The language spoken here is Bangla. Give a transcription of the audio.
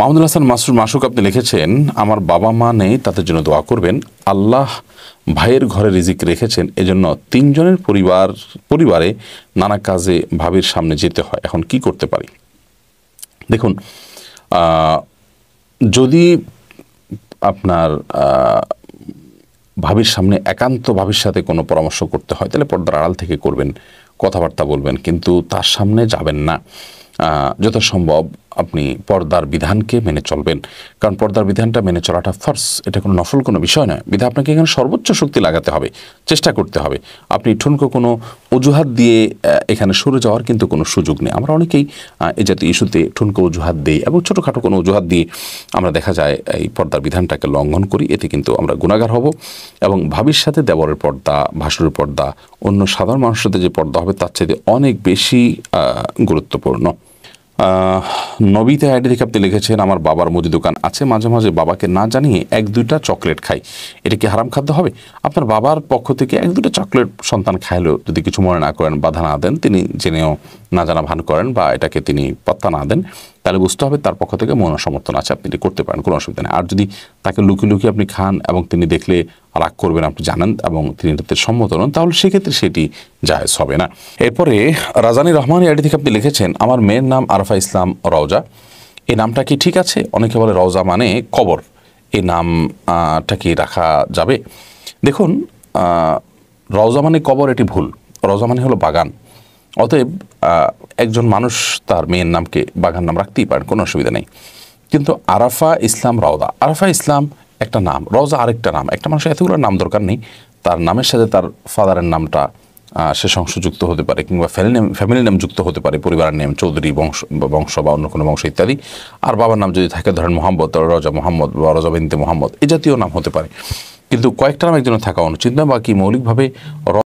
মাহমুদুল হাসান মাসুর মাসুক আপনি লিখেছেন আমার বাবা মা নেই তাদের জন্য দোয়া করবেন আল্লাহ ভাইয়ের ঘরে রিজিক রেখেছেন এজন্য তিনজনের পরিবার পরিবারে নানা কাজে ভাবির সামনে যেতে হয় এখন কি করতে পারি দেখুন যদি আপনার ভাবির সামনে একান্ত ভাবির সাথে কোনো পরামর্শ করতে হয় তাহলে পর্দার আড়াল থেকে করবেন কথাবার্তা বলবেন কিন্তু তার সামনে যাবেন না যথাসম্ভব আপনি পর্দার বিধানকে মেনে চলবেন কারণ পর্দার বিধানটা মেনে চলাটা ফার্স এটা কোনো নফল কোনো বিষয় নয় বিধা আপনাকে এখানে সর্বোচ্চ শক্তি লাগাতে হবে চেষ্টা করতে হবে আপনি ঠুনকো কোনো অজুহাত দিয়ে এখানে সরে যাওয়ার কিন্তু কোনো সুযোগ নেই আমরা অনেকেই এ জাতীয় ইস্যুতে ঠুনকো অজুহাত দিই এবং ছোটোখাটো কোনো অজুহাত দিয়ে আমরা দেখা যায় এই পর্দার বিধানটাকে লঙ্ঘন করি এতে কিন্তু আমরা গুণাগার হব এবং ভাবির সাথে দেবরের পর্দা ভাসুরের পর্দা অন্য সাধারণ মানুষের সাথে যে পর্দা হবে তার চাইতে অনেক বেশি গুরুত্বপূর্ণ আইডি থেকে আপনি লিখেছেন আমার বাবার মুদি দোকান আছে মাঝে মাঝে বাবাকে না জানিয়ে এক দুইটা চকলেট খাই এটা কি হারাম খাদ্য হবে আপনার বাবার পক্ষ থেকে এক দুটো চকলেট সন্তান খাইলেও যদি কিছু মনে না করেন বাধা না দেন তিনি জেনেও না জানা ভান করেন বা এটাকে তিনি পাত্তা না দেন তাহলে বুঝতে হবে তার পক্ষ থেকে মন সমর্থন আছে আপনি করতে পারেন কোনো অসুবিধা নেই আর যদি তাকে লুকিয়ে লুকিয়ে আপনি খান এবং তিনি দেখলে তালাক করবেন আপনি জানেন এবং তিনি তাতে সম্মত নন তাহলে সেক্ষেত্রে সেটি জায়জ হবে না এরপরে রাজানি রহমান আইডি থেকে আপনি লিখেছেন আমার মেয়ের নাম আরফা ইসলাম রওজা এই নামটা কি ঠিক আছে অনেকে বলে রওজা মানে কবর এই নামটা কি রাখা যাবে দেখুন রওজা মানে কবর এটি ভুল রওজা মানে হলো বাগান অতএব একজন মানুষ তার মেয়ের নামকে বাগান নাম রাখতেই পারেন কোনো অসুবিধা নেই কিন্তু আরাফা ইসলাম রওদা আরাফা ইসলাম একটা নাম রোজা আরেকটা নাম একটা মানুষের এতগুলো নাম দরকার নেই তার নামের সাথে তার ফাদারের নামটা শেষ অংশ যুক্ত হতে পারে কিংবা ফ্যামিলি নেম ফ্যামিলি নেম যুক্ত হতে পারে পরিবারের নেম চৌধুরী বংশ বংশ বা অন্য কোনো বংশ ইত্যাদি আর বাবার নাম যদি থাকে ধরেন মোহাম্মদ রজা মোহাম্মদ বা রজা বিনতে মোহাম্মদ এ জাতীয় নাম হতে পারে কিন্তু কয়েকটা নাম একজনের থাকা অনুচিত না বা কি মৌলিকভাবে